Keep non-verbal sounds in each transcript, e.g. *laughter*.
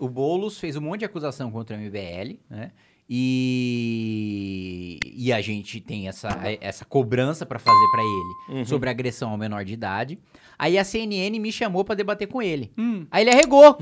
O Boulos fez um monte de acusação contra o MBL, né? E, e a gente tem essa, essa cobrança para fazer para ele uhum. sobre agressão ao menor de idade. Aí a CNN me chamou para debater com ele. Hum. Aí ele arregou.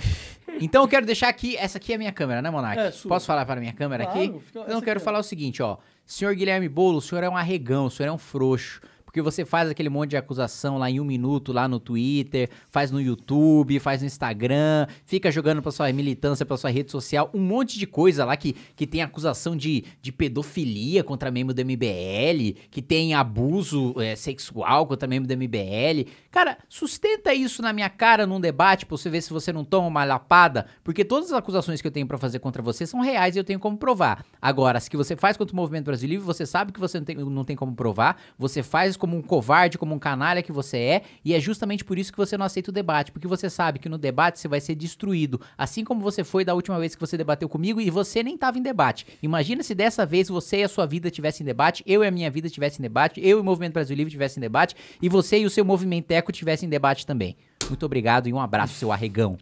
então eu quero deixar aqui. Essa aqui é a minha câmera, né, Monark? É, Posso falar para minha câmera claro, aqui? Fica, então eu quero falar o seguinte, ó. Senhor Guilherme Boulos, o senhor é um arregão, o senhor é um frouxo. Porque você faz aquele monte de acusação lá em um minuto, lá no Twitter, faz no YouTube, faz no Instagram, fica jogando pra sua militância, pra sua rede social, um monte de coisa lá que, que tem acusação de, de pedofilia contra membro do MBL, que tem abuso é, sexual contra membro do MBL. Cara, sustenta isso na minha cara num debate pra você ver se você não toma uma lapada, porque todas as acusações que eu tenho para fazer contra você são reais e eu tenho como provar. Agora, as que você faz contra o Movimento Brasil Livre, você sabe que você não tem, não tem como provar, você faz como um covarde, como um canalha que você é, e é justamente por isso que você não aceita o debate, porque você sabe que no debate você vai ser destruído, assim como você foi da última vez que você debateu comigo e você nem estava em debate. Imagina se dessa vez você e a sua vida estivessem em debate, eu e a minha vida estivessem em debate, eu e o Movimento Brasil Livre estivessem em debate, e você e o seu Movimento Eco estivessem em debate também. Muito obrigado e um abraço, seu arregão.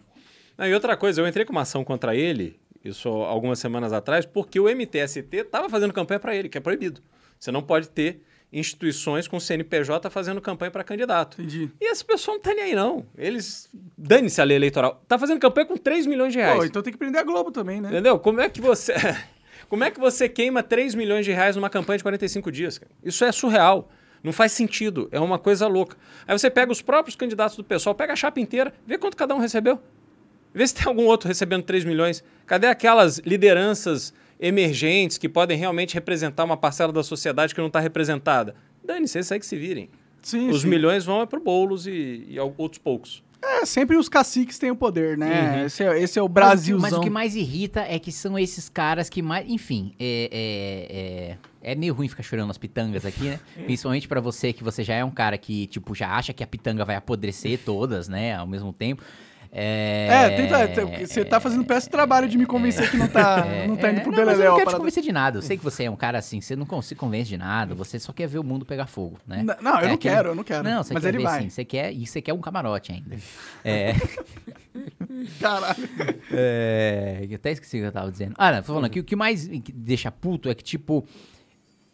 Não, e outra coisa, eu entrei com uma ação contra ele, isso algumas semanas atrás, porque o MTST estava fazendo campanha para ele, que é proibido. Você não pode ter instituições com CNPJ fazendo campanha para candidato. Entendi. E esse pessoal não tá nem aí, não. Eles. Dane-se a lei eleitoral. Tá fazendo campanha com 3 milhões de reais. Pô, então tem que prender a Globo também, né? Entendeu? Como é que você. *laughs* Como é que você queima 3 milhões de reais numa campanha de 45 dias? Cara? Isso é surreal. Não faz sentido. É uma coisa louca. Aí você pega os próprios candidatos do pessoal, pega a chapa inteira, vê quanto cada um recebeu. Vê se tem algum outro recebendo 3 milhões. Cadê aquelas lideranças emergentes que podem realmente representar uma parcela da sociedade que não está representada. Dane-se, isso aí que se virem. Sim, os sim. milhões vão é para o Boulos e, e outros poucos. É, sempre os caciques têm o poder, né? Uhum. Esse, é, esse, é, o Brasil. Mas, mas, o que mais irrita é que são esses caras que mais... Enfim, é... é, é, é meio ruim ficar chorando as pitangas aqui, né? *laughs* Principalmente para você, que você já é um cara que, tipo, já acha que a pitanga vai apodrecer todas, né? Ao mesmo tempo. É, é tenta, você tá fazendo péssimo trabalho de me convencer que não tá, é. não tá indo é, pro não, Beleléu. Mas eu não quero te convencer de nada. Eu sei que você é um cara assim, você não se convence de nada, você só quer ver o mundo pegar fogo, né? Não, eu é, não aquele... quero, eu não quero. Não, você mas quer ele ver, vai. Sim, você quer, e você quer um camarote ainda. *laughs* é... Caralho. É, eu até esqueci o que eu tava dizendo. Ah, não, falando aqui, o que mais deixa puto é que, tipo,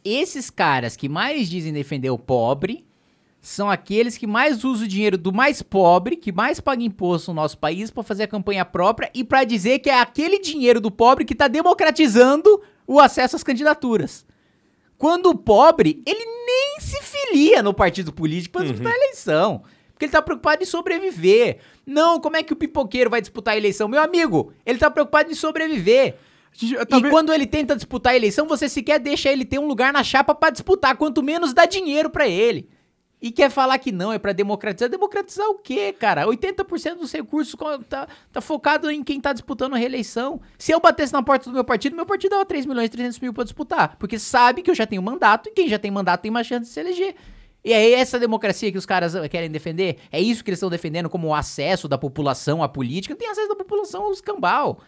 esses caras que mais dizem defender o pobre são aqueles que mais usam o dinheiro do mais pobre, que mais paga imposto no nosso país, para fazer a campanha própria e para dizer que é aquele dinheiro do pobre que está democratizando o acesso às candidaturas. Quando o pobre, ele nem se filia no partido político para disputar uhum. Tá a eleição. Porque ele tá preocupado em sobreviver. Não, como é que o pipoqueiro vai disputar a eleição? Meu amigo, ele tá preocupado em sobreviver. talvez... E quando ele tenta disputar a eleição, você sequer deixa ele ter um lugar na chapa para disputar, quanto menos dá dinheiro para ele. E quer falar que não, é para democratizar. Democratizar o quê, cara? 80% dos recursos tá, tá, focado em quem tá disputando reeleição. Se eu batesse na porta do meu partido, meu partido dava 3 milhões e 300 mil pra disputar. Porque sabe que eu já tenho mandato e quem já tem mandato tem mais chance de se eleger. E é essa democracia que os caras eh, querem defender? É isso que eles estão defendendo como o acesso da população à política? Não tem acesso da população aos cambal.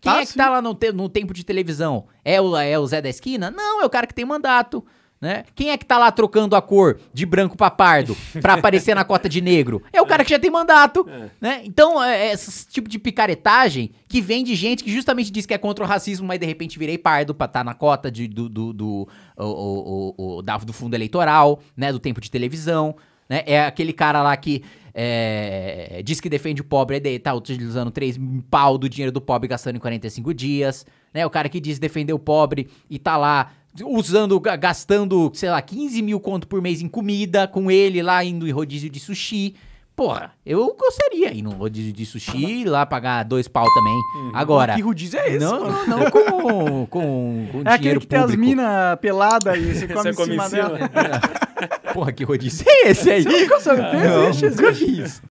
Quem ah, é que tá sim. tá lá no, te no tempo de televisão? É o, é o Zé da Esquina? Não, é o cara que tem mandato. Né? Quem é que tá lá trocando a cor de branco para pardo *laughs* para aparecer na cota de negro? É o cara que já tem mandato, é. né? Então, é, é esse tipo de picaretagem que vem de gente que justamente diz que é contra o racismo, mas de repente virei pardo pra estar tá na cota de, do, do, do, o, o, o, do fundo eleitoral, né? Do tempo de televisão, né? É aquele cara lá que é, diz que defende o pobre, e tá utilizando 3 pau do dinheiro do pobre gastando em 45 dias, né? O cara que diz defender o pobre e tá lá usando, gastando, sei lá, 15 mil conto por mês em comida, com ele lá indo em rodízio de sushi. Porra, eu gostaria ir num rodízio de sushi e lá pagar dois pau também. Hum, Agora. Que rodízio é esse? Não, mano? não, não com, com, com É aquele que público. tem as minas peladas e você come, você come em cima, cima. dela. É. Porra, que rodízio é esse aí? Você nunca soube? Não, existe, existe.